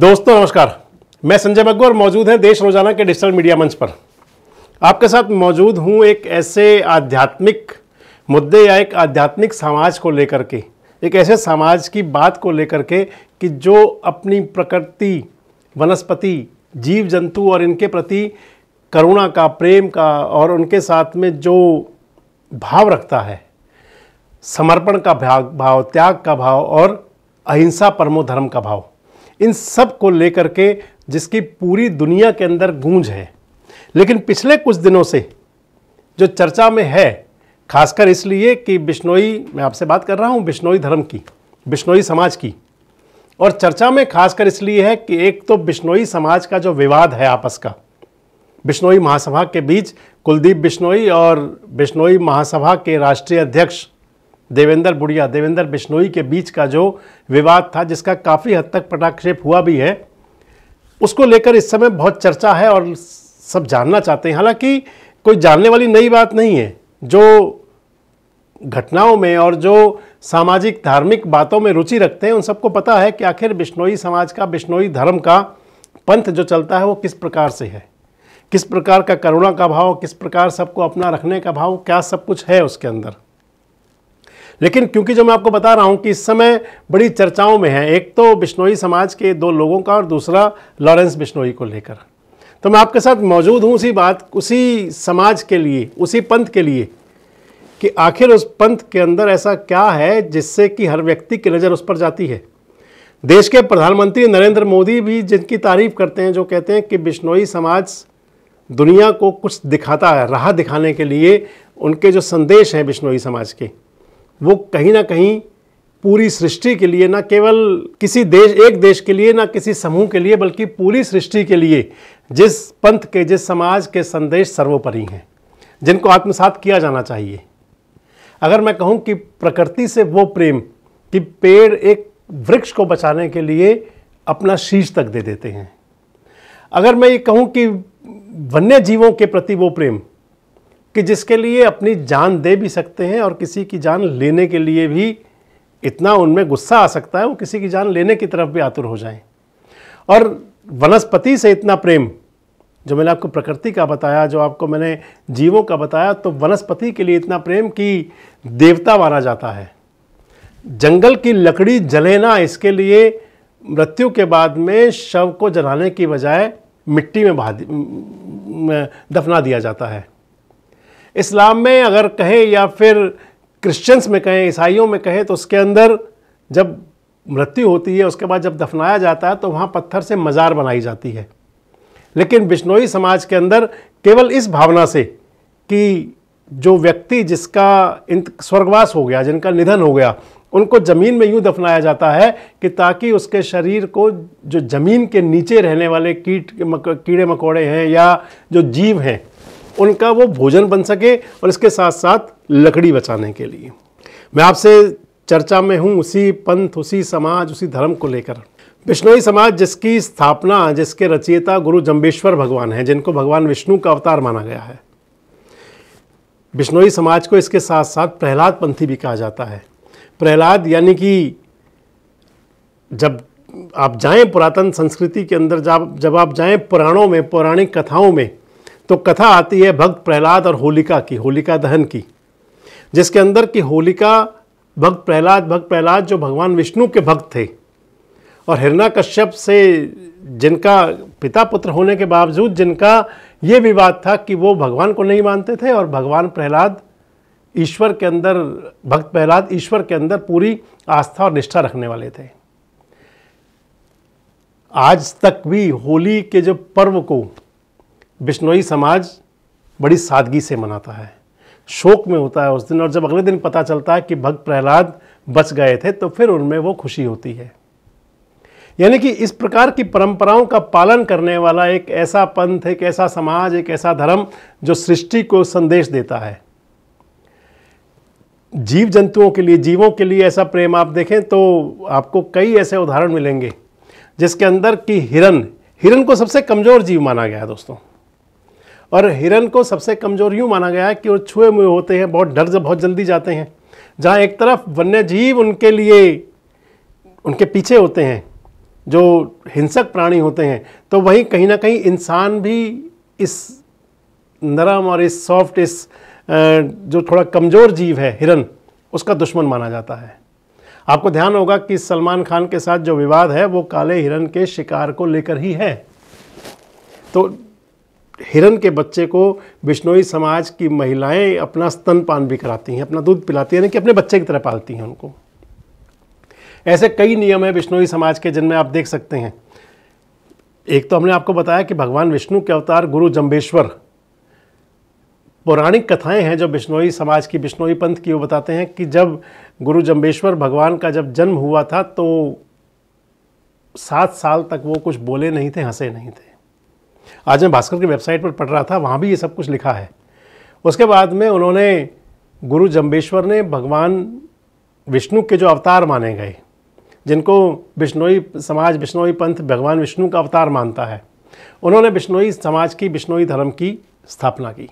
दोस्तों नमस्कार मैं संजय बग्गू और मौजूद हैं देश रोजाना के डिजिटल मीडिया मंच पर आपके साथ मौजूद हूं एक ऐसे आध्यात्मिक मुद्दे या एक आध्यात्मिक समाज को लेकर के एक ऐसे समाज की बात को लेकर के कि जो अपनी प्रकृति वनस्पति जीव जंतु और इनके प्रति करुणा का प्रेम का और उनके साथ में जो भाव रखता है समर्पण का भाव भाव त्याग का भाव और अहिंसा परमो धर्म का भाव इन सब को लेकर के जिसकी पूरी दुनिया के अंदर गूंज है लेकिन पिछले कुछ दिनों से जो चर्चा में है खासकर इसलिए कि बिश्नोई मैं आपसे बात कर रहा हूँ बिश्नोई धर्म की बिश्नोई समाज की और चर्चा में खासकर इसलिए है कि एक तो बिश्नोई समाज का जो विवाद है आपस का बिश्नोई महासभा के बीच कुलदीप बिश्नोई और बिश्नोई महासभा के राष्ट्रीय अध्यक्ष देवेंद्र बुढ़िया देवेंद्र बिश्नोई के बीच का जो विवाद था जिसका काफ़ी हद तक पटाक्षेप हुआ भी है उसको लेकर इस समय बहुत चर्चा है और सब जानना चाहते हैं हालांकि कोई जानने वाली नई बात नहीं है जो घटनाओं में और जो सामाजिक धार्मिक बातों में रुचि रखते हैं उन सबको पता है कि आखिर बिश्नोई समाज का बिश्नोई धर्म का पंथ जो चलता है वो किस प्रकार से है किस प्रकार का करुणा का भाव किस प्रकार सबको अपना रखने का भाव क्या सब कुछ है उसके अंदर लेकिन क्योंकि जो मैं आपको बता रहा हूँ कि इस समय बड़ी चर्चाओं में है एक तो बिश्नोई समाज के दो लोगों का और दूसरा लॉरेंस बिश्नोई को लेकर तो मैं आपके साथ मौजूद हूँ उसी बात उसी समाज के लिए उसी पंथ के लिए कि आखिर उस पंथ के अंदर ऐसा क्या है जिससे कि हर व्यक्ति की नज़र उस पर जाती है देश के प्रधानमंत्री नरेंद्र मोदी भी जिनकी तारीफ करते हैं जो कहते हैं कि बिश्नोई समाज दुनिया को कुछ दिखाता है राह दिखाने के लिए उनके जो संदेश हैं बिश्नोई समाज के वो कहीं ना कहीं पूरी सृष्टि के लिए ना केवल किसी देश एक देश के लिए ना किसी समूह के लिए बल्कि पूरी सृष्टि के लिए जिस पंथ के जिस समाज के संदेश सर्वोपरि हैं जिनको आत्मसात किया जाना चाहिए अगर मैं कहूँ कि प्रकृति से वो प्रेम कि पेड़ एक वृक्ष को बचाने के लिए अपना शीश तक दे देते हैं अगर मैं ये कहूँ कि वन्य जीवों के प्रति वो प्रेम कि जिसके लिए अपनी जान दे भी सकते हैं और किसी की जान लेने के लिए भी इतना उनमें गुस्सा आ सकता है वो किसी की जान लेने की तरफ भी आतुर हो जाएं और वनस्पति से इतना प्रेम जो मैंने आपको प्रकृति का बताया जो आपको मैंने जीवों का बताया तो वनस्पति के लिए इतना प्रेम कि देवता माना जाता है जंगल की लकड़ी जले ना इसके लिए मृत्यु के बाद में शव को जलाने की बजाय मिट्टी में दफना दिया जाता है इस्लाम में अगर कहें या फिर क्रिश्चियंस में कहें ईसाइयों में कहें तो उसके अंदर जब मृत्यु होती है उसके बाद जब दफनाया जाता है तो वहाँ पत्थर से मज़ार बनाई जाती है लेकिन बिश्नोई समाज के अंदर केवल इस भावना से कि जो व्यक्ति जिसका स्वर्गवास हो गया जिनका निधन हो गया उनको ज़मीन में यूँ दफनाया जाता है कि ताकि उसके शरीर को जो ज़मीन के नीचे रहने वाले कीट कीड़े मकोड़े हैं या जो जीव हैं उनका वो भोजन बन सके और इसके साथ साथ लकड़ी बचाने के लिए मैं आपसे चर्चा में हूँ उसी पंथ उसी समाज उसी धर्म को लेकर बिश्नोई समाज जिसकी स्थापना जिसके रचयिता गुरु जम्बेश्वर भगवान हैं जिनको भगवान विष्णु का अवतार माना गया है बिश्नोई समाज को इसके साथ साथ प्रहलाद पंथी भी कहा जाता है प्रहलाद यानी कि जब आप जाएं पुरातन संस्कृति के अंदर जब जब आप जाएं पुराणों में पौराणिक कथाओं में तो कथा आती है भक्त प्रहलाद और होलिका की होलिका दहन की जिसके अंदर की होलिका भक्त प्रहलाद भक्त प्रहलाद जो भगवान विष्णु के भक्त थे और हिरणा कश्यप से जिनका पिता पुत्र होने के बावजूद जिनका ये विवाद था कि वो भगवान को नहीं मानते थे और भगवान प्रहलाद ईश्वर के अंदर भक्त प्रहलाद ईश्वर के अंदर पूरी आस्था और निष्ठा रखने वाले थे आज तक भी होली के जो पर्व को बिश्नोई समाज बड़ी सादगी से मनाता है शोक में होता है उस दिन और जब अगले दिन पता चलता है कि भक्त प्रहलाद बच गए थे तो फिर उनमें वो खुशी होती है यानी कि इस प्रकार की परंपराओं का पालन करने वाला एक ऐसा पंथ एक ऐसा समाज एक ऐसा धर्म जो सृष्टि को संदेश देता है जीव जंतुओं के लिए जीवों के लिए ऐसा प्रेम आप देखें तो आपको कई ऐसे उदाहरण मिलेंगे जिसके अंदर कि हिरन हिरन को सबसे कमज़ोर जीव माना गया है दोस्तों और हिरन को सबसे कमजोर यूँ माना गया है कि वो छुए मुए होते हैं बहुत डर से बहुत जल्दी जाते हैं जहाँ एक तरफ वन्य जीव उनके लिए उनके पीछे होते हैं जो हिंसक प्राणी होते हैं तो वहीं कहीं ना कहीं इंसान भी इस नरम और इस सॉफ्ट इस जो थोड़ा कमज़ोर जीव है हिरन उसका दुश्मन माना जाता है आपको ध्यान होगा कि सलमान खान के साथ जो विवाद है वो काले हिरन के शिकार को लेकर ही है तो हिरन के बच्चे को बिश्नोई समाज की महिलाएं अपना स्तनपान भी कराती हैं अपना दूध पिलाती हैं यानी कि अपने बच्चे की तरह पालती हैं उनको ऐसे कई नियम हैं बिश्नोई समाज के जिनमें आप देख सकते हैं एक तो हमने आपको बताया कि भगवान विष्णु के अवतार गुरु जम्बेश्वर पौराणिक कथाएं हैं जो बिश्नोई समाज की बिश्नोई पंथ की वो बताते हैं कि जब गुरु जम्बेश्वर भगवान का जब जन्म हुआ था तो सात साल तक वो कुछ बोले नहीं थे हंसे नहीं थे आज मैं भास्कर की वेबसाइट पर पढ़ रहा था वहाँ भी ये सब कुछ लिखा है उसके बाद में उन्होंने गुरु जम्बेश्वर ने भगवान विष्णु के जो अवतार माने गए जिनको बिश्नोई समाज बिश्नोई पंथ भगवान विष्णु का अवतार मानता है उन्होंने बिश्नोई समाज की बिश्नोई धर्म की स्थापना की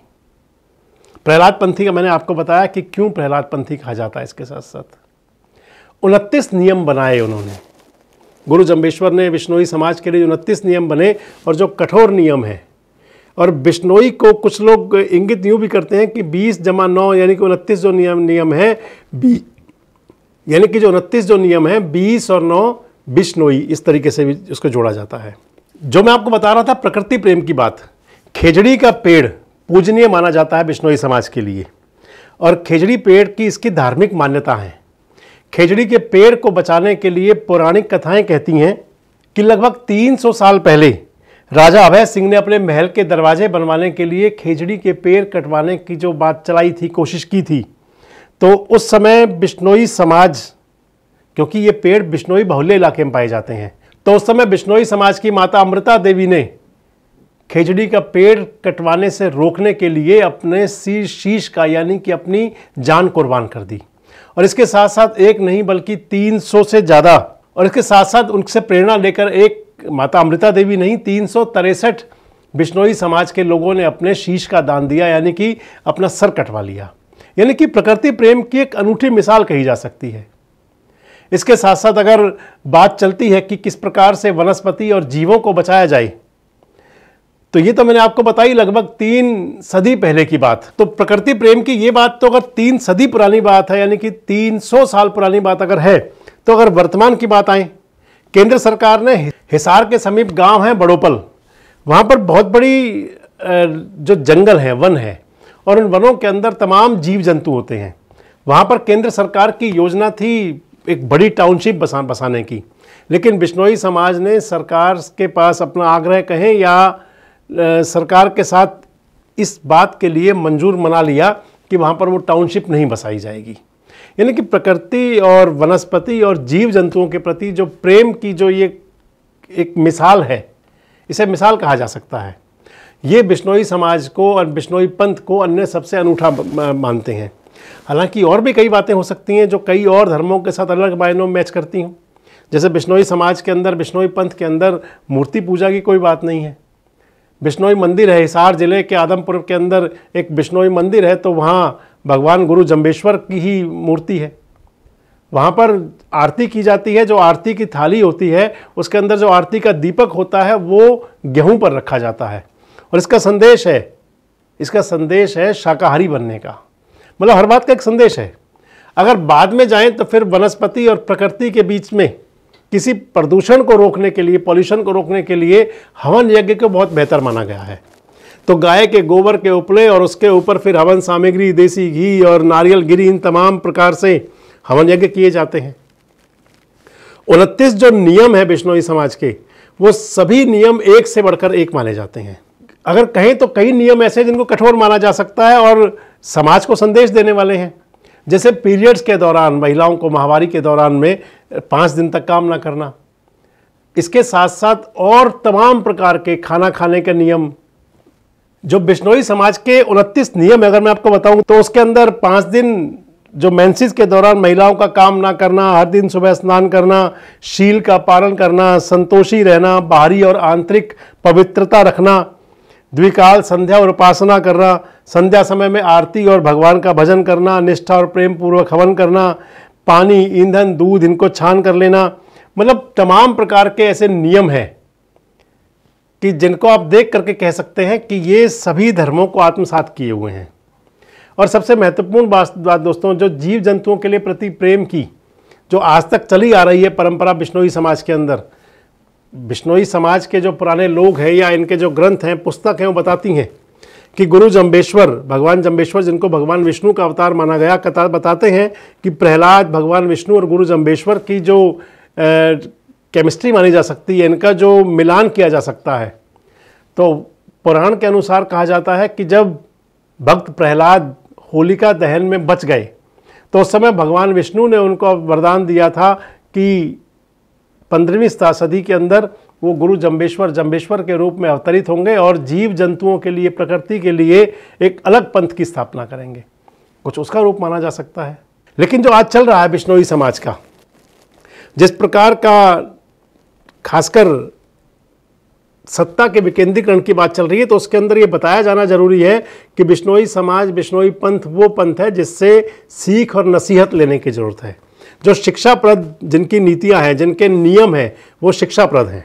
प्रहलाद पंथी का मैंने आपको बताया कि क्यों प्रहलाद पंथी कहा जाता है इसके साथ साथ उनतीस नियम बनाए उन्होंने गुरु जम्बेश्वर ने बिश्नोई समाज के लिए उनतीस नियम बने और जो कठोर नियम हैं और बिश्नोई को कुछ लोग इंगित यूँ भी करते हैं कि 20 जमा नौ यानी कि उनतीस जो नियम नियम हैं बी यानी कि जो उनतीस जो नियम हैं 20 और नौ बिश्नोई इस तरीके से भी उसको जोड़ा जाता है जो मैं आपको बता रहा था प्रकृति प्रेम की बात खेजड़ी का पेड़ पूजनीय माना जाता है बिश्नोई समाज के लिए और खेजड़ी पेड़ की इसकी धार्मिक मान्यता है खेजड़ी के पेड़ को बचाने के लिए पौराणिक कथाएं कहती हैं कि लगभग 300 साल पहले राजा अभय सिंह ने अपने महल के दरवाजे बनवाने के लिए खेजड़ी के पेड़ कटवाने की जो बात चलाई थी कोशिश की थी तो उस समय बिश्नोई समाज क्योंकि ये पेड़ बिश्नोई बहुल्य इलाके में पाए जाते हैं तो उस समय बिश्नोई समाज की माता अमृता देवी ने खेजड़ी का पेड़ कटवाने से रोकने के लिए अपने शीश शीश का यानी कि अपनी जान कुर्बान कर दी और इसके साथ साथ एक नहीं बल्कि 300 से ज़्यादा और इसके साथ साथ उनसे प्रेरणा लेकर एक माता अमृता देवी नहीं तीन बिश्नोई समाज के लोगों ने अपने शीश का दान दिया यानी कि अपना सर कटवा लिया यानी कि प्रकृति प्रेम की एक अनूठी मिसाल कही जा सकती है इसके साथ साथ अगर बात चलती है कि किस प्रकार से वनस्पति और जीवों को बचाया जाए तो ये तो मैंने आपको बताई लगभग तीन सदी पहले की बात तो प्रकृति प्रेम की ये बात तो अगर तीन सदी पुरानी बात है यानी कि 300 साल पुरानी बात अगर है तो अगर वर्तमान की बात आए केंद्र सरकार ने हिसार के समीप गांव है बड़ोपल वहाँ पर बहुत बड़ी जो जंगल है वन है और उन वनों के अंदर तमाम जीव जंतु होते हैं वहाँ पर केंद्र सरकार की योजना थी एक बड़ी टाउनशिप बसा बसाने की लेकिन बिश्नोई समाज ने सरकार के पास अपना आग्रह कहें या सरकार के साथ इस बात के लिए मंजूर मना लिया कि वहाँ पर वो टाउनशिप नहीं बसाई जाएगी यानी कि प्रकृति और वनस्पति और जीव जंतुओं के प्रति जो प्रेम की जो ये एक मिसाल है इसे मिसाल कहा जा सकता है ये बिश्नोई समाज को और बिश्नोई पंथ को अन्य सबसे अनूठा मानते हैं हालांकि और भी कई बातें हो सकती हैं जो कई और धर्मों के साथ अलग मायनों में मैच करती हूँ जैसे बिश्नोई समाज के अंदर बिश्नोई पंथ के अंदर मूर्ति पूजा की कोई बात नहीं है बिश्नोई मंदिर है हिसार जिले के आदमपुर के अंदर एक बिश्नोई मंदिर है तो वहाँ भगवान गुरु जम्बेश्वर की ही मूर्ति है वहाँ पर आरती की जाती है जो आरती की थाली होती है उसके अंदर जो आरती का दीपक होता है वो गेहूं पर रखा जाता है और इसका संदेश है इसका संदेश है शाकाहारी बनने का मतलब हर बात का एक संदेश है अगर बाद में जाएं तो फिर वनस्पति और प्रकृति के बीच में किसी प्रदूषण को रोकने के लिए पॉल्यूशन को रोकने के लिए हवन यज्ञ को बहुत बेहतर माना गया है तो गाय के गोबर के उपले और उसके ऊपर फिर हवन सामग्री देसी घी और नारियल गिरी इन तमाम प्रकार से हवन यज्ञ किए जाते हैं उनतीस जो नियम है बिश्नोई समाज के वो सभी नियम एक से बढ़कर एक माने जाते हैं अगर कहें तो कई नियम ऐसे जिनको कठोर माना जा सकता है और समाज को संदेश देने वाले हैं जैसे पीरियड्स के दौरान महिलाओं को माहवारी के दौरान में पाँच दिन तक काम ना करना इसके साथ साथ और तमाम प्रकार के खाना खाने के नियम जो बिश्नोई समाज के उनतीस नियम अगर मैं आपको बताऊं तो उसके अंदर पाँच दिन जो मैंसिस के दौरान महिलाओं का काम ना करना हर दिन सुबह स्नान करना शील का पालन करना संतोषी रहना बाहरी और आंतरिक पवित्रता रखना द्विकाल संध्या और उपासना करना संध्या समय में आरती और भगवान का भजन करना निष्ठा और प्रेम पूर्वक हवन करना पानी ईंधन दूध इनको छान कर लेना मतलब तमाम प्रकार के ऐसे नियम हैं कि जिनको आप देख करके कह सकते हैं कि ये सभी धर्मों को आत्मसात किए हुए हैं और सबसे महत्वपूर्ण बात दोस्तों जो जीव जंतुओं के लिए प्रति प्रेम की जो आज तक चली आ रही है परंपरा बिश्नोई समाज के अंदर बिश्नोई समाज के जो पुराने लोग हैं या इनके जो ग्रंथ हैं पुस्तक हैं वो बताती हैं कि गुरु जम्बेश्वर भगवान जम्बेश्वर जिनको भगवान विष्णु का अवतार माना गया कथा बताते हैं कि प्रहलाद भगवान विष्णु और गुरु जम्बेश्वर की जो केमिस्ट्री मानी जा सकती है इनका जो मिलान किया जा सकता है तो पुराण के अनुसार कहा जाता है कि जब भक्त प्रहलाद होलिका दहन में बच गए तो उस समय भगवान विष्णु ने उनको वरदान दिया था कि पंद्रहवीं सदी के अंदर वो गुरु जम्बेश्वर जम्बेश्वर के रूप में अवतरित होंगे और जीव जंतुओं के लिए प्रकृति के लिए एक अलग पंथ की स्थापना करेंगे कुछ उसका रूप माना जा सकता है लेकिन जो आज चल रहा है बिश्नोई समाज का जिस प्रकार का खासकर सत्ता के विकेंद्रीकरण की बात चल रही है तो उसके अंदर ये बताया जाना जरूरी है कि बिश्नोई समाज बिश्नोई पंथ वो पंथ है जिससे सीख और नसीहत लेने की ज़रूरत है जो शिक्षाप्रद जिनकी नीतियाँ हैं जिनके नियम हैं वो शिक्षाप्रद हैं